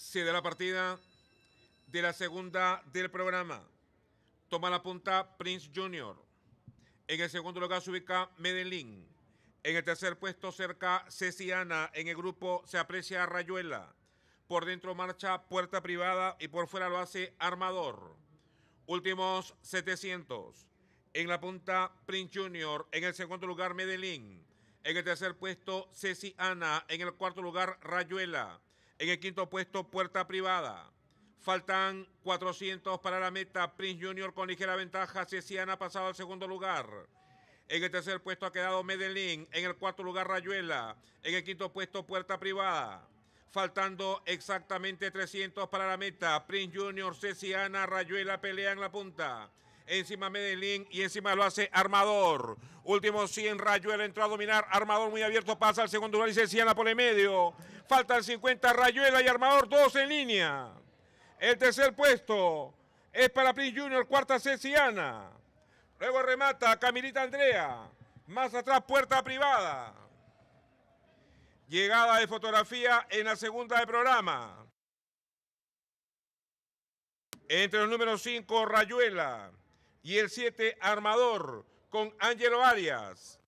se da la partida de la segunda del programa. Toma la punta Prince Jr. En el segundo lugar se ubica Medellín. En el tercer puesto cerca Ceciana. En el grupo se aprecia Rayuela. Por dentro marcha Puerta Privada y por fuera lo hace Armador. Últimos 700. En la punta Prince Jr. En el segundo lugar Medellín. En el tercer puesto Ceci Ana. En el cuarto lugar Rayuela. En el quinto puesto, Puerta Privada. Faltan 400 para la meta. Prince Junior con ligera ventaja. Ceciana ha pasado al segundo lugar. En el tercer puesto ha quedado Medellín. En el cuarto lugar, Rayuela. En el quinto puesto, Puerta Privada. Faltando exactamente 300 para la meta. Prince Junior, Ceciana, Rayuela pelean la punta encima Medellín y encima lo hace Armador. Último 100, Rayuela entró a dominar, Armador muy abierto, pasa al segundo lugar y Ceciana por el medio el 50 Rayuela y Armador, dos en línea. El tercer puesto es para Prince Junior, cuarta Ceciana. Luego remata Camilita Andrea. Más atrás, puerta privada. Llegada de fotografía en la segunda del programa. Entre los números 5, Rayuela. Y el 7, Armador, con Ángelo Arias.